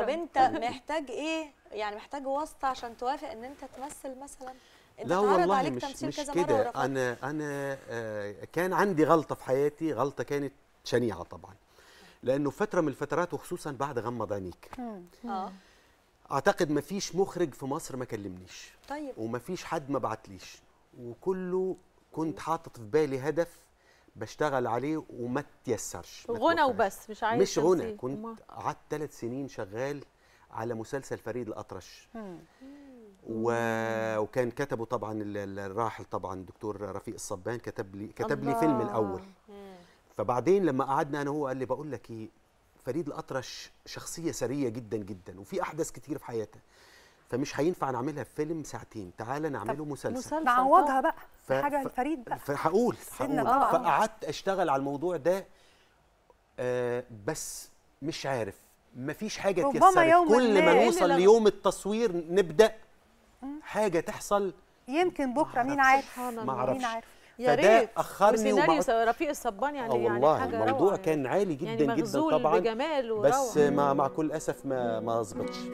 محترم طب انت محتاج ايه يعني محتاج واسطه عشان توافق ان انت تمثل مثلا لا والله عليك مش مش كده انا انا آه، كان عندي غلطه في حياتي غلطه كانت شنيعه طبعا لانه فتره من الفترات وخصوصا بعد غمض عينيك اه اعتقد ما فيش مخرج في مصر ما كلمنيش طيب وما فيش حد ما بعتليش وكله كنت حاطط في بالي هدف بشتغل عليه وما تيسرش غنى وبس مش عايز مش غنى كنت قعدت ثلاث سنين شغال على مسلسل فريد الاطرش و... وكان كتبه طبعا الراحل طبعا دكتور رفيق الصبان كتب لي كتب الله. لي فيلم الاول فبعدين لما قعدنا انا هو قال لي بقول لك ايه فريد الاطرش شخصيه سريه جدا جدا وفي احداث كتير في حياتها فمش هينفع نعملها في فيلم ساعتين تعالى نعمله مسلسل مسلسل نعوضها بقى ف... حاجه الفريد بقى هقول هقول فقعدت اشتغل على الموضوع ده آه بس مش عارف مفيش حاجه اتيسرت كل ما إيه نوصل ليوم التصوير نبدا حاجه تحصل يمكن بكره مين عارف مين عارف يا ريت اخرني وسيناريو وبعد... رفيق الصبان يعني, آه، يعني والله يعني حاجه الموضوع روعة. كان عالي جدا يعني جدا طبعا بجمال وروعة. بس مع مع كل اسف ما ما ظبطش